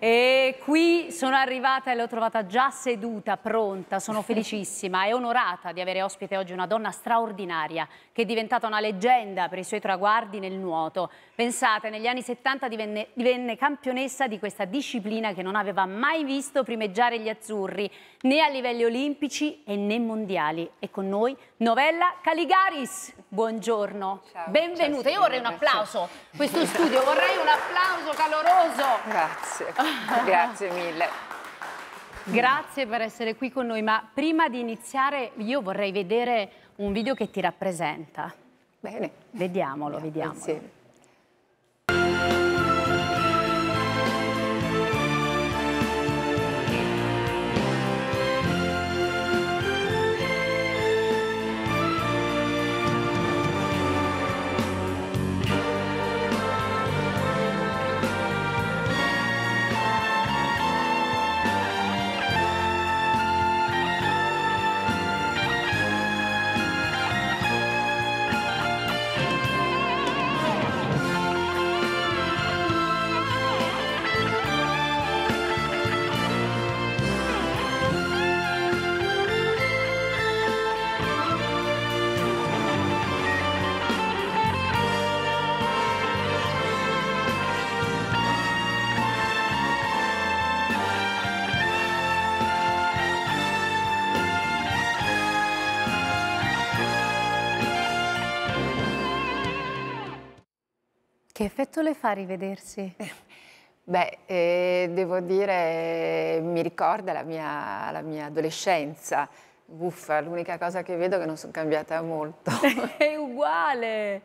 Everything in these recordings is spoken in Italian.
Eh, qui, sono arrivata e l'ho trovata già seduta, pronta, sono felicissima e onorata di avere ospite oggi una donna straordinaria che è diventata una leggenda per i suoi traguardi nel nuoto. Pensate, negli anni 70 divenne, divenne campionessa di questa disciplina che non aveva mai visto primeggiare gli azzurri né a livelli olimpici e né mondiali. E con noi Novella Caligaris, buongiorno, Ciao. benvenuta. Ciao, Io vorrei un applauso, questo studio, vorrei un applauso caloroso. Grazie. Grazie. Grazie mille. Grazie per essere qui con noi, ma prima di iniziare io vorrei vedere un video che ti rappresenta. Bene. Vediamolo, Andiamo vediamolo. Insieme. Che effetto le fa rivedersi? Beh, eh, devo dire, mi ricorda la mia, la mia adolescenza. Buffa, l'unica cosa che vedo è che non sono cambiata molto. è uguale,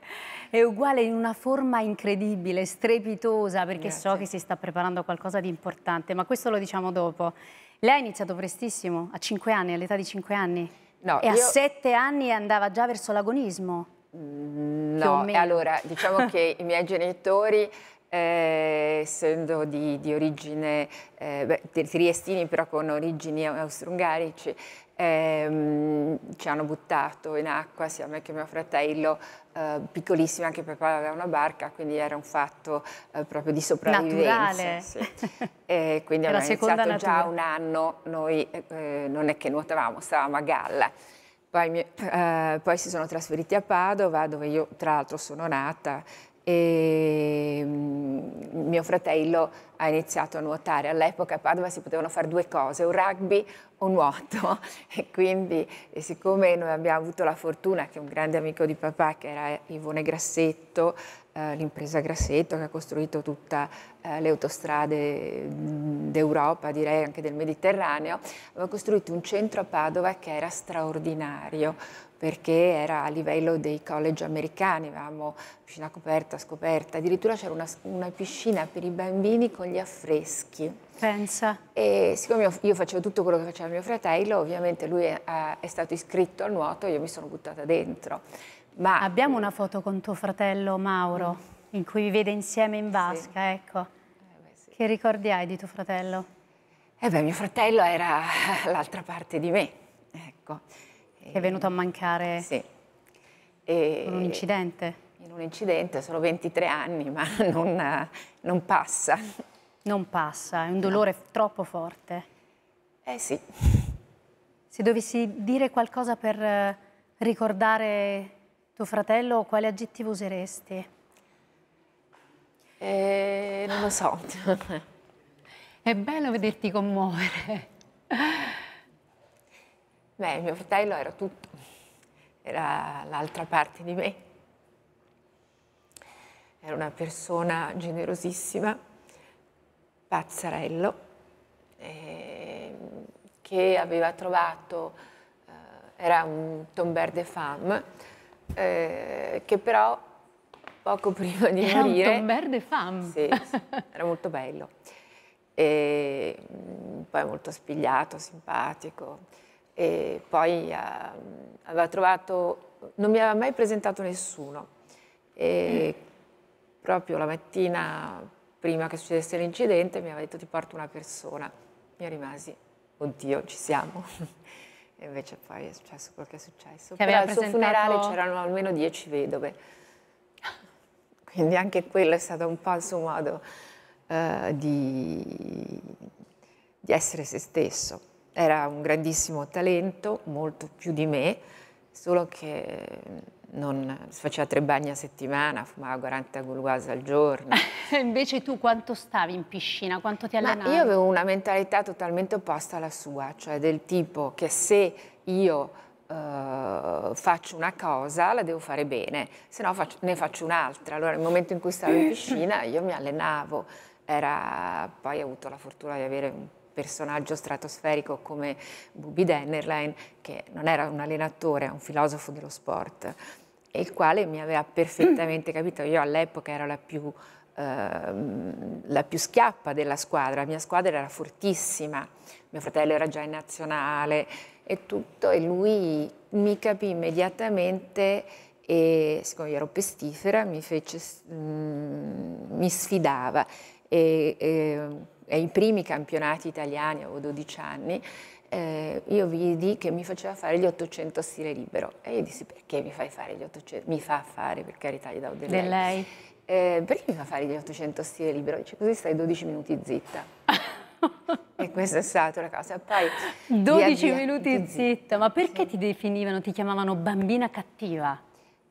è uguale in una forma incredibile, strepitosa, perché Grazie. so che si sta preparando qualcosa di importante, ma questo lo diciamo dopo. Lei ha iniziato prestissimo, a 5 anni, all'età di 5 anni? No, e io... a 7 anni andava già verso l'agonismo? Mm, no, allora diciamo che i miei genitori eh, essendo di, di origine eh, beh, triestini però con origini austro-ungarici, ehm, ci hanno buttato in acqua sia me che mio fratello, eh, piccolissimi anche papà aveva una barca, quindi era un fatto eh, proprio di sopravvivenza. Sì. quindi era abbiamo iniziato natura. già un anno, noi eh, non è che nuotavamo, stavamo a galla poi, mi, eh, poi si sono trasferiti a Padova, dove io tra l'altro sono nata e mm, mio fratello ha iniziato a nuotare. All'epoca a Padova si potevano fare due cose, un rugby o nuoto. E quindi, e siccome noi abbiamo avuto la fortuna che un grande amico di papà, che era Ivone Grassetto, eh, l'impresa Grassetto, che ha costruito tutte eh, le autostrade d'Europa, direi anche del Mediterraneo, aveva costruito un centro a Padova che era straordinario perché era a livello dei college americani, avevamo piscina coperta, scoperta, addirittura c'era una, una piscina per i bambini con gli degli affreschi. Pensa. E siccome io, io facevo tutto quello che faceva mio fratello, ovviamente lui è, è stato iscritto al nuoto, io mi sono buttata dentro. Ma... Abbiamo una foto con tuo fratello Mauro, mm. in cui vi vede insieme in vasca, sì. ecco. Eh beh, sì. Che ricordi hai di tuo fratello? Eh beh, mio fratello era l'altra parte di me, ecco. Che è venuto a mancare sì. e... un incidente. In un incidente, sono 23 anni, ma non, non passa. Non passa, è un dolore no. troppo forte. Eh sì. Se dovessi dire qualcosa per eh, ricordare tuo fratello, quale aggettivo useresti? Eh, non lo so. è bello vederti commuovere. Beh, mio fratello era tutto. Era l'altra parte di me. Era una persona generosissima Pazzarello, eh, che aveva trovato, eh, era un tomber de femme, eh, che però poco prima di era morire... Era un tomber de femme? Sì, sì era molto bello. E, mm, poi molto spigliato, simpatico. E poi eh, aveva trovato... Non mi aveva mai presentato nessuno. E mm. proprio la mattina prima che succedesse l'incidente, mi aveva detto ti porto una persona. Mi rimasi, oddio, ci siamo. e invece poi è successo quel che è successo. Che Però al presentato... suo funerale c'erano almeno dieci vedove. Quindi anche quello è stato un po' il suo modo eh, di, di essere se stesso. Era un grandissimo talento, molto più di me, solo che non faceva tre bagni a settimana, fumava 40 guluguas al giorno. Invece tu quanto stavi in piscina, quanto ti allenavi? Ma io avevo una mentalità totalmente opposta alla sua, cioè del tipo che se io eh, faccio una cosa la devo fare bene, se no faccio, ne faccio un'altra. Allora nel momento in cui stavo in piscina io mi allenavo, Era, poi ho avuto la fortuna di avere un personaggio stratosferico come Bubi Dennerlein, che non era un allenatore, è un filosofo dello sport e il quale mi aveva perfettamente capito. Io all'epoca ero la più, ehm, la più, schiappa della squadra, la mia squadra era fortissima, mio fratello era già in nazionale e tutto, e lui mi capì immediatamente e siccome io ero pestifera mi, fece, mh, mm, mi sfidava e, ehm, e ai primi campionati italiani, avevo 12 anni, eh, io vidi che mi faceva fare gli 800 stile libero e io dissi perché mi fai fare gli 800? Mi fa fare, per carità, gli davo del lei. lei. Eh, perché mi fa fare gli 800 stile libero? Dice così stai 12 minuti zitta. e questa è stata la cosa. Poi 12 via, minuti zitta. zitta. ma perché sì. ti definivano, ti chiamavano bambina cattiva?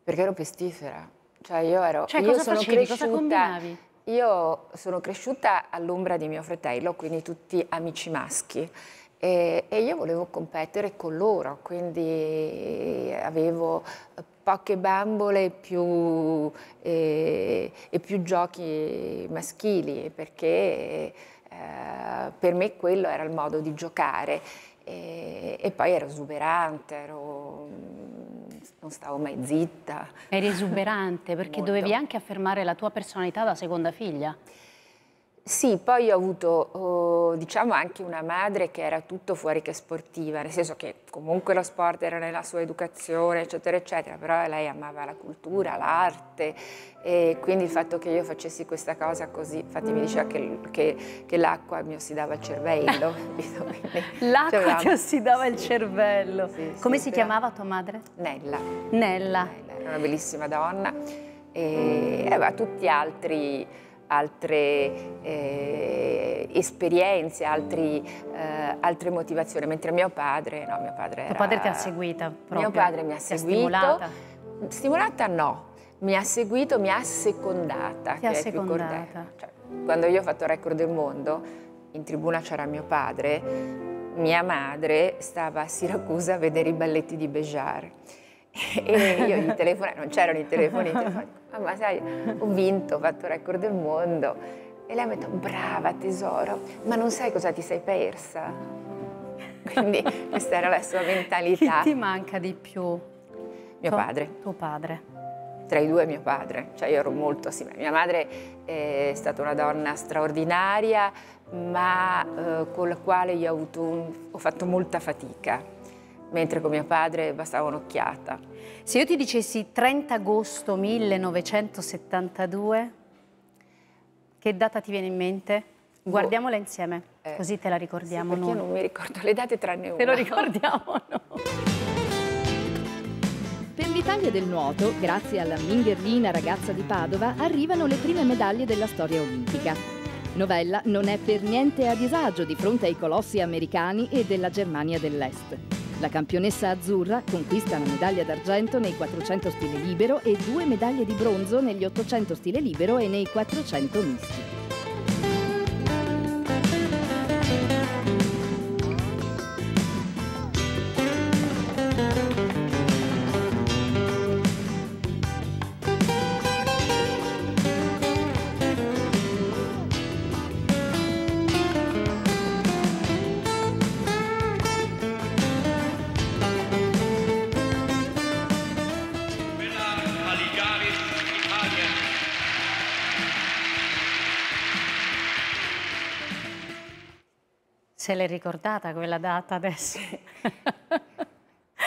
Perché ero pestifera. Cioè io ero... Cioè io cosa sono facevi? Cresciuta, cosa combinavi? Io sono cresciuta all'ombra di mio fratello, quindi tutti amici maschi e, e io volevo competere con loro, quindi eh, avevo eh, poche bambole più, eh, e più giochi maschili, perché eh, per me quello era il modo di giocare. E, e poi ero esuberante, ero, mm, non stavo mai zitta. Eri esuberante perché Molto. dovevi anche affermare la tua personalità da seconda figlia. Sì, poi ho avuto eh, diciamo anche una madre che era tutto fuori che sportiva, nel senso che comunque lo sport era nella sua educazione, eccetera, eccetera, però lei amava la cultura, l'arte e quindi il fatto che io facessi questa cosa così, infatti mi diceva che, che, che l'acqua mi ossidava il cervello. l'acqua cioè, ti ossidava sì, il cervello. Sì, sì, Come si però... chiamava tua madre? Nella. Nella. Nella. Era una bellissima donna e aveva tutti altri altre eh, esperienze, altri, eh, altre motivazioni, mentre mio padre, no, mio padre era... Tuo padre ti ha seguita proprio? Mio padre mi ha seguito. Stimolata? Stimolata no, mi ha seguito, mi ha secondata. Ti ha secondata. Cioè, quando io ho fatto Record del Mondo, in tribuna c'era mio padre, mia madre stava a Siracusa a vedere i balletti di Béjar e io in telefono, non c'erano i telefoni, i telefoni ma sai, ho vinto, ho fatto il record del mondo. E lei mi ha detto, brava tesoro, ma non sai cosa ti sei persa? Quindi questa era la sua mentalità. Chi ti manca di più? Mio tuo, padre. Tuo padre. Tra i due mio padre, cioè io ero molto simile. Mia madre eh, è stata una donna straordinaria, ma eh, con la quale io ho, avuto un, ho fatto molta fatica mentre con mio padre bastava un'occhiata. Se io ti dicessi 30 agosto 1972, che data ti viene in mente? Boh. Guardiamola insieme, eh, così te la ricordiamo sì, noi. Io non mi ricordo le date tranne una. Te lo ricordiamo noi. Per l'Italia del nuoto, grazie alla mingherlina ragazza di Padova, arrivano le prime medaglie della storia olimpica. Novella non è per niente a disagio di fronte ai colossi americani e della Germania dell'Est. La campionessa azzurra conquista una medaglia d'argento nei 400 stile libero e due medaglie di bronzo negli 800 stile libero e nei 400 misti. Se l'è ricordata quella data adesso?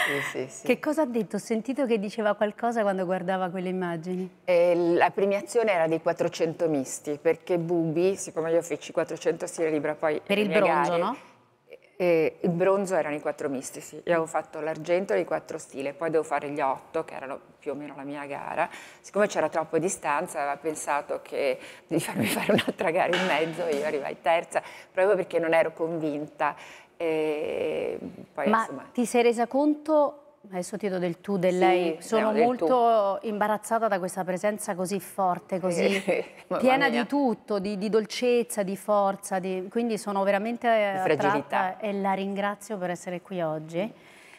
Sì, sì, sì. Che cosa ha detto? Ho sentito che diceva qualcosa quando guardava quelle immagini. Eh, la premiazione era dei 400 misti, perché Bubi, siccome io feci 400 stile libra poi... Per il bronzo, gare, no? E il bronzo erano i quattro mistici, io avevo fatto l'argento e i quattro stile, poi devo fare gli otto, che erano più o meno la mia gara. Siccome c'era troppa distanza, aveva pensato che di farmi fare un'altra gara in mezzo, io arrivai terza, proprio perché non ero convinta. E poi, Ma insomma... ti sei resa conto adesso ti do del tu, del sì, lei, sono no, molto imbarazzata da questa presenza così forte, così eh, piena di tutto, di, di, dolcezza, di forza, di... quindi sono veramente attratta e la ringrazio per essere qui oggi.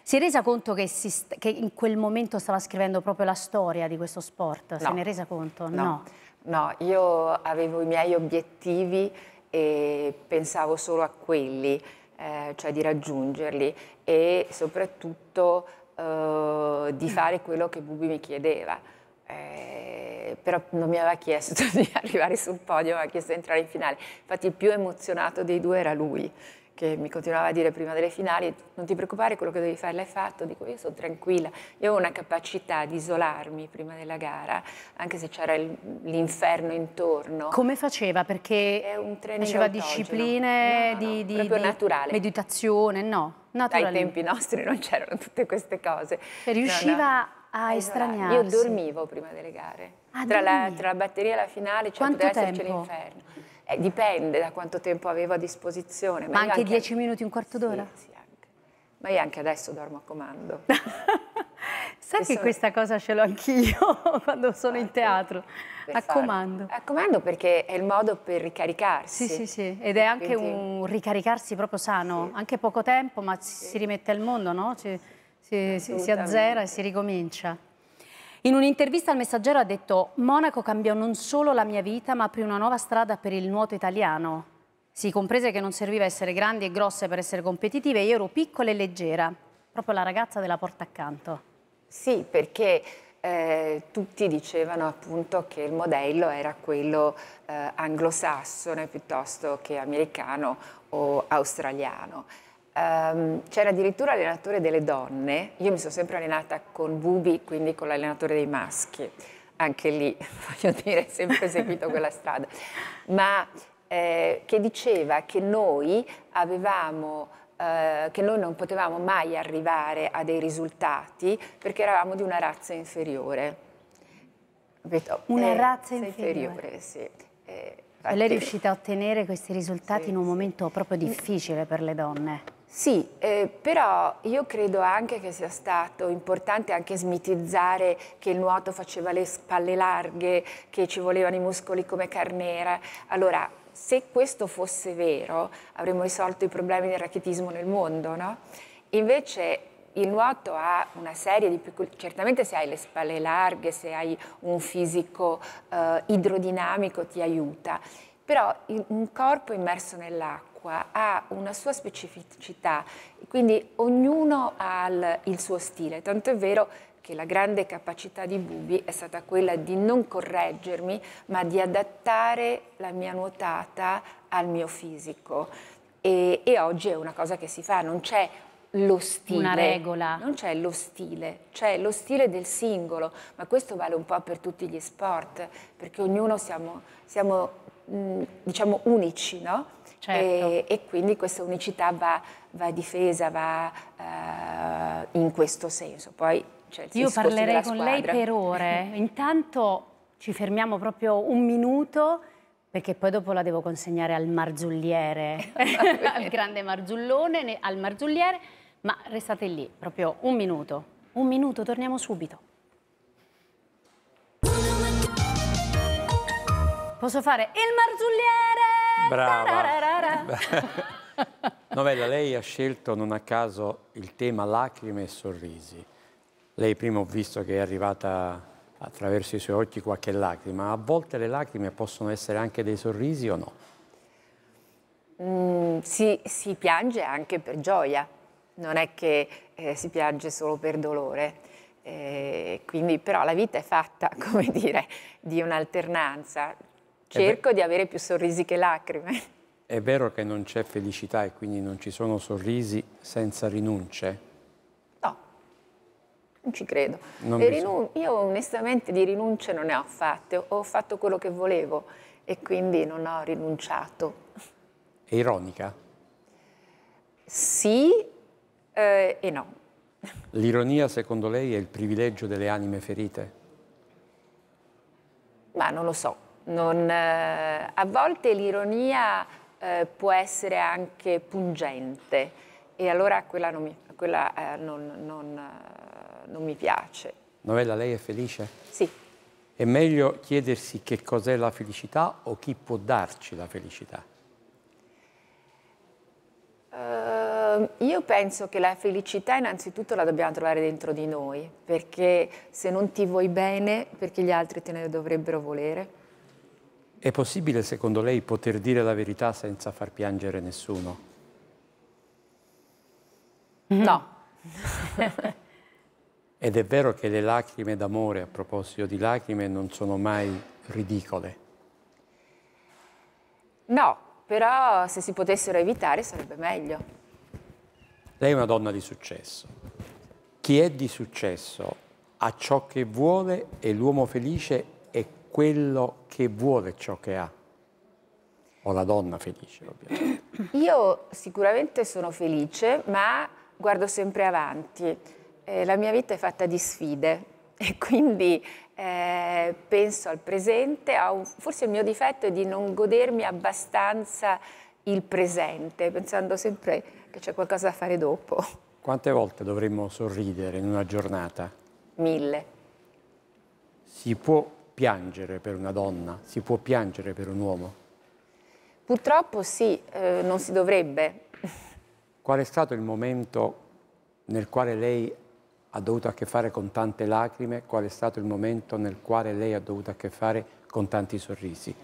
Si è resa conto che, si, che, in quel momento stava scrivendo proprio la storia di questo sport? No. Se ne è resa conto? No. no. no, io avevo i miei obiettivi e pensavo solo a quelli, eh, cioè di raggiungerli e soprattutto eh, di fare quello che Bubi mi chiedeva. Eh, però non mi aveva chiesto di arrivare sul podio, mi aveva chiesto di entrare in finale. Infatti il più emozionato dei due era lui che mi continuava a dire prima delle finali, non ti preoccupare, quello che devi fare l'hai fatto, dico io sono tranquilla, io avevo una capacità di isolarmi prima della gara, anche se c'era l'inferno intorno. Come faceva? Perché È un faceva autogeno. discipline no, no, di, di, proprio di meditazione, no? Naturale. Ai tempi nostri non c'erano tutte queste cose. E cioè, riusciva no, a estraniarsi? Io dormivo prima delle gare, ah, tra, la, tra, la, batteria e la finale cioè, l'inferno eh, dipende da quanto tempo avevo a disposizione. Ma, ma anche dieci minuti, un quarto d'ora? Sì, sì, anche. Ma io anche adesso dormo a comando. Sai che sono... questa cosa ce l'ho anch'io quando sono in teatro, a comando. A comando perché è il modo per ricaricarsi. Sì, sì, sì, ed è anche Quindi... un ricaricarsi proprio sano, sì. anche poco tempo ma sì. si rimette al mondo, no? Ci, si, si, azzera e si ricomincia. In un'intervista al Messaggero ha detto «Monaco cambiò non solo la mia vita, ma aprì una nuova strada per il nuoto italiano». Si comprese che non serviva essere grandi e grosse per essere competitive, io ero piccola e leggera, proprio la ragazza della porta accanto. Sì, perché eh, tutti dicevano appunto che il modello era quello eh, anglosassone piuttosto che americano o australiano. Um, c'era addirittura allenatore delle donne, io mi sono sempre allenata con Bubi, quindi con l'allenatore dei maschi, anche lì, voglio dire, sempre seguito quella strada, ma eh, che diceva che noi avevamo eh, che noi non potevamo mai arrivare a dei risultati perché eravamo di una razza inferiore. Una eh, razza inferiore. inferiore sì. Eh, lei è riuscita a ottenere questi risultati sì, in un momento proprio difficile per le donne. Sì, eh, però io credo anche che sia stato importante anche smitizzare che il nuoto faceva le spalle larghe, che ci volevano i muscoli come carnera. Allora, se questo fosse vero, avremmo risolto i problemi del rachitismo nel mondo, no? Invece il nuoto ha una serie di peculiarità, certamente se hai le spalle larghe, se hai un fisico eh, idrodinamico ti aiuta, però un corpo immerso nell'acqua acqua ha una sua specificità, quindi ognuno ha il, il suo stile, tanto è vero che la grande capacità di Bubi è stata quella di non correggermi, ma di adattare la mia nuotata al mio fisico. E, e oggi è una cosa che si fa, non c'è lo stile. Una regola. Non c'è lo stile, c'è lo stile del singolo, ma questo vale un po' per tutti gli sport, perché ognuno siamo, siamo mm, diciamo unici, no? certo. e, e, quindi questa unicità va, va difesa, va eh, in questo senso. Poi, cioè, Io parlerei con lei per ore, intanto ci fermiamo proprio un minuto perché poi dopo la devo consegnare al marzulliere, al grande marzullone, al marzulliere, ma restate lì, proprio un minuto, un minuto, torniamo subito. Posso fare il marzulliere? Brava. Novella, lei ha scelto non a caso il tema lacrime e sorrisi. Lei prima ho visto che è arrivata attraverso i suoi occhi qualche lacrima. A volte le lacrime possono essere anche dei sorrisi o no? Mm, si, si, piange anche per gioia, non è che eh, si piange solo per dolore. Eh, quindi però la vita è fatta, come dire, di un'alternanza cerco di avere più sorrisi che lacrime. È vero che non c'è felicità e quindi non ci sono sorrisi senza rinunce? No, non ci credo. Non io onestamente di rinunce non ne ho fatte, ho fatto quello che volevo e quindi non ho rinunciato. È ironica? Sì eh, e no. L'ironia secondo lei è il privilegio delle anime ferite? Ma non lo so, non, eh, a volte l'ironia eh, può essere anche pungente e allora quella non mi, quella, eh, non, non, eh, non mi piace. Novella, lei è felice? Sì. È meglio chiedersi che cos'è la felicità o chi può darci la felicità? Uh, io penso che la felicità innanzitutto la dobbiamo trovare dentro di noi, perché se non ti vuoi bene, perché gli altri te ne dovrebbero volere? È possibile, secondo lei, poter dire la verità senza far piangere nessuno? No. Ed è vero che le lacrime d'amore, a proposito di lacrime, non sono mai ridicole. No, però se si potessero evitare sarebbe meglio. Lei è una donna di successo. Chi è di successo ha ciò che vuole e l'uomo felice quello che vuole ciò che ha. O la donna felice, ovviamente. Io sicuramente sono felice, ma guardo sempre avanti. Eh, la mia vita è fatta di sfide e quindi eh, penso al presente. Un, forse il mio difetto è di non godermi abbastanza il presente, pensando sempre che c'è qualcosa da fare dopo. Quante volte dovremmo sorridere in una giornata? Mille. Si può piangere per una donna, si può piangere per un uomo? Purtroppo sì, eh, non si dovrebbe. Qual è stato il momento nel quale lei ha dovuto a che fare con tante lacrime? Qual è stato il momento nel quale lei ha dovuto a che fare con tanti sorrisi?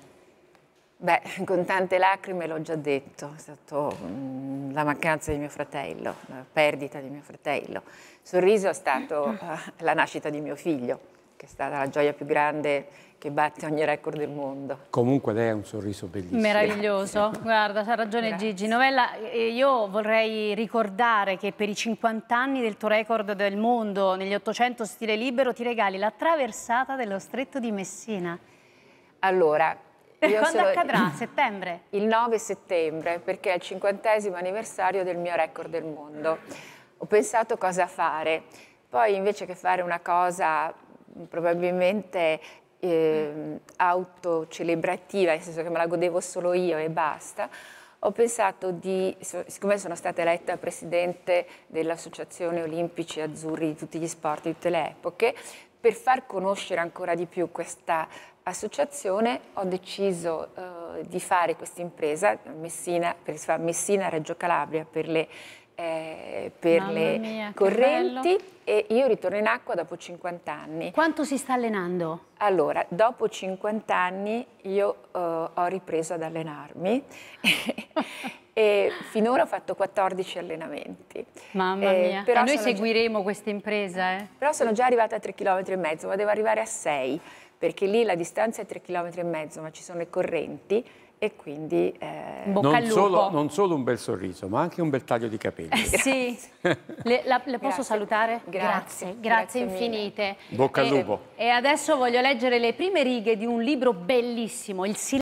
Beh, con tante lacrime l'ho già detto, è stata mm, la mancanza di mio fratello, la perdita di mio fratello. Sorriso è stato eh, la nascita di mio figlio che è stata la gioia più grande che batte ogni record del mondo. Comunque lei ha un sorriso bellissimo. Meraviglioso, Grazie. guarda, c'ha ragione Grazie. Gigi. Novella, eh, io vorrei ricordare che per i 50 anni del tuo record del mondo negli 800 stile libero ti regali la traversata dello stretto di Messina. Allora, io Quando sono... accadrà? Settembre? Il 9 settembre, perché è il 50 anniversario del mio record del mondo. Ho pensato cosa fare. Poi invece che fare una cosa probabilmente eh, autocelebrativa, nel senso che me la godevo solo io e basta, ho pensato di, siccome sono stata eletta presidente dell'Associazione Olimpici Azzurri di tutti gli sport di tutte le epoche, per far conoscere ancora di più questa associazione ho deciso eh, di fare questa impresa Messina, per Messina Reggio Calabria per le eh, per Mamma le mia, correnti e io ritorno in acqua dopo 50 anni. Quanto si sta allenando? Allora, dopo 50 anni io uh, ho ripreso ad allenarmi e finora ho fatto 14 allenamenti. Mamma eh, mia, però e noi seguiremo già... questa impresa. Eh? Però sono già arrivata a 3 km e mezzo, ma devo arrivare a 6 perché lì la distanza è 3 km e mezzo, ma ci sono le correnti e quindi eh, non solo, non, solo, un bel sorriso, ma anche un bel taglio di capelli. sì, le, la, le posso grazie. salutare? Grazie, grazie, grazie infinite. Bocca e, al lupo. E adesso voglio leggere le prime righe di un libro bellissimo, Il silenzio